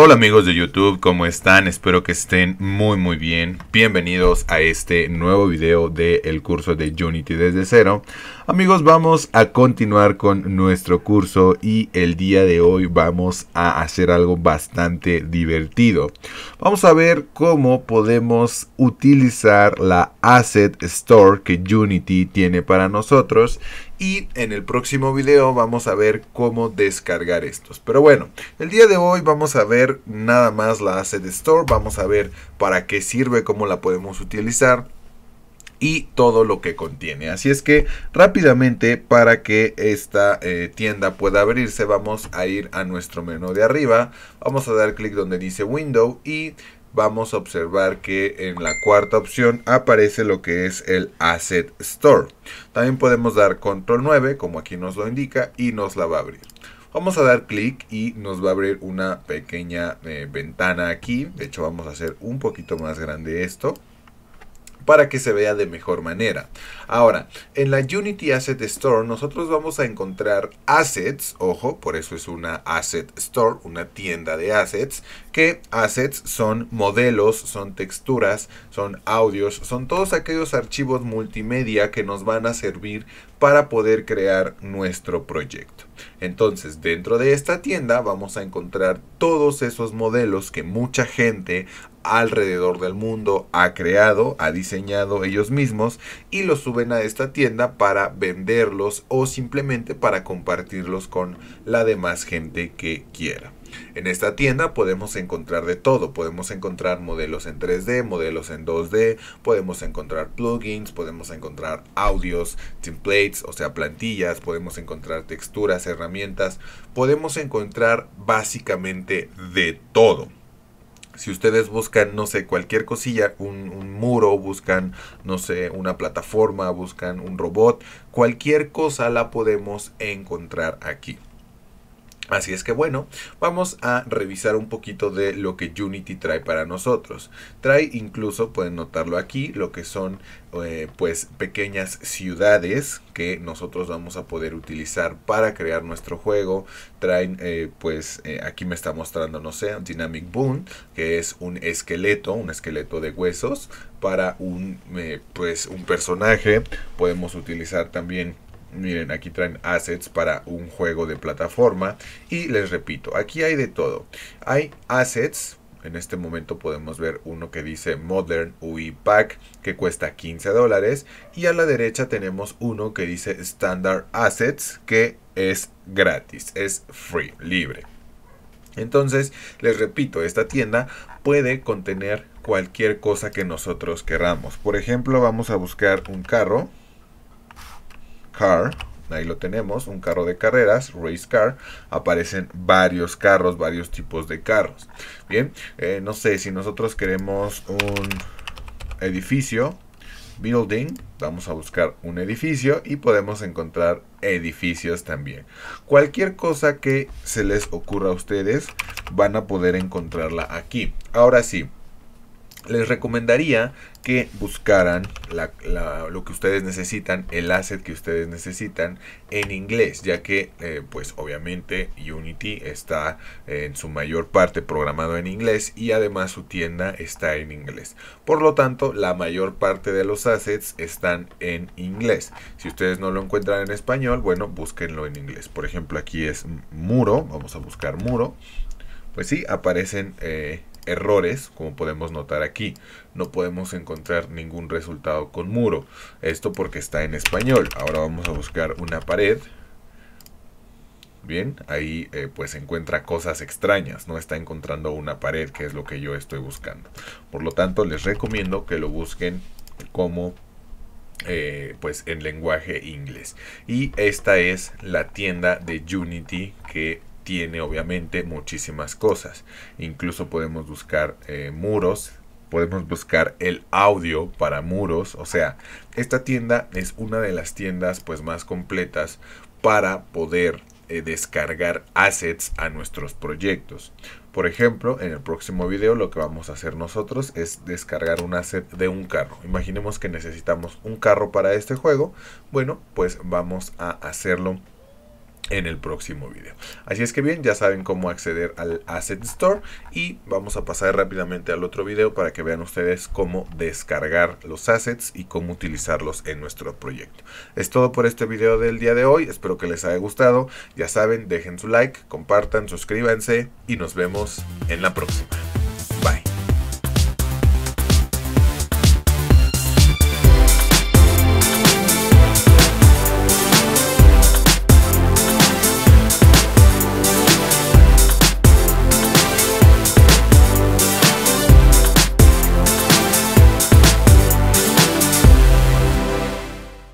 Hola amigos de YouTube, ¿cómo están? Espero que estén muy muy bien. Bienvenidos a este nuevo video del curso de Unity desde cero. Amigos, vamos a continuar con nuestro curso y el día de hoy vamos a hacer algo bastante divertido. Vamos a ver cómo podemos utilizar la Asset Store que Unity tiene para nosotros y en el próximo video vamos a ver cómo descargar estos. Pero bueno, el día de hoy vamos a ver nada más la Asset Store, vamos a ver para qué sirve, cómo la podemos utilizar y todo lo que contiene. Así es que rápidamente para que esta eh, tienda pueda abrirse vamos a ir a nuestro menú de arriba, vamos a dar clic donde dice Window y vamos a observar que en la cuarta opción aparece lo que es el Asset Store. También podemos dar Control 9, como aquí nos lo indica, y nos la va a abrir. Vamos a dar clic y nos va a abrir una pequeña eh, ventana aquí. De hecho, vamos a hacer un poquito más grande esto para que se vea de mejor manera. Ahora, en la Unity Asset Store nosotros vamos a encontrar assets, ojo, por eso es una asset store, una tienda de assets, que assets son modelos, son texturas, son audios, son todos aquellos archivos multimedia que nos van a servir para poder crear nuestro proyecto. Entonces, dentro de esta tienda vamos a encontrar todos esos modelos que mucha gente alrededor del mundo ha creado, ha diseñado ellos mismos y los suben a esta tienda para venderlos o simplemente para compartirlos con la demás gente que quiera. En esta tienda podemos encontrar de todo, podemos encontrar modelos en 3D, modelos en 2D, podemos encontrar plugins, podemos encontrar audios, templates, o sea, plantillas, podemos encontrar texturas, herramientas, podemos encontrar básicamente de todo si ustedes buscan, no sé, cualquier cosilla, un, muro, buscan, no sé, una plataforma, buscan un robot, cualquier cosa la podemos encontrar aquí. Así es que bueno, vamos a revisar un poquito de lo que Unity trae para nosotros. Trae incluso, pueden notarlo aquí, lo que son eh, pues pequeñas ciudades que nosotros vamos a poder utilizar para crear nuestro juego. Traen eh, pues eh, aquí me está mostrando, no sé, Dynamic Boom, que es un esqueleto, un esqueleto de huesos para un pues un personaje. Podemos utilizar también Miren, aquí traen assets para un juego de plataforma. Y les repito, aquí hay de todo. Hay assets. En este momento podemos ver uno que dice Modern UI Pack, que cuesta 15 dólares. Y a la derecha tenemos uno que dice Standard Assets, que es gratis, es free, libre. Entonces, les repito, esta tienda puede contener cualquier cosa que nosotros queramos. Por ejemplo, vamos a buscar un carro car, ahí lo tenemos, un carro de carreras, race car, aparecen varios carros, varios tipos de carros. Bien, eh, no sé, si nosotros queremos un edificio, building, vamos a buscar un edificio y podemos encontrar edificios también. Cualquier cosa que se les ocurra a ustedes van a poder encontrarla aquí. Ahora sí, les recomendaría que buscaran lo que ustedes necesitan, el asset que ustedes necesitan en inglés, ya que eh, pues obviamente Unity está en su mayor parte programado en inglés y además su tienda está en inglés. Por lo tanto, la mayor parte de los assets están en inglés. Si ustedes no lo encuentran en español, bueno, búsquenlo en inglés. Por ejemplo, aquí es muro, vamos a buscar muro. Pues sí, aparecen... Eh, errores, como podemos notar aquí. No podemos encontrar ningún resultado con muro. Esto porque está en español. Ahora vamos a buscar una pared. Bien, ahí eh, pues encuentra cosas extrañas, no está encontrando una pared, que es lo que yo estoy buscando. Por lo tanto, les recomiendo que lo busquen como eh, pues en lenguaje inglés. Y esta es la tienda de Unity que tiene obviamente muchísimas cosas. Incluso podemos buscar eh, muros, podemos buscar el audio para muros. O sea, esta tienda es una de las tiendas pues más completas para poder eh, descargar assets a nuestros proyectos. Por ejemplo, en el próximo video lo que vamos a hacer nosotros es descargar un asset de un carro. Imaginemos que necesitamos un carro para este juego. Bueno, pues vamos a hacerlo en el próximo video. Así es que bien, ya saben cómo acceder al Asset Store y vamos a pasar rápidamente al otro video para que vean ustedes cómo descargar los assets y cómo utilizarlos en nuestro proyecto. Es todo por este video del día de hoy, espero que les haya gustado. Ya saben, dejen su like, compartan, suscríbanse y nos vemos en la próxima.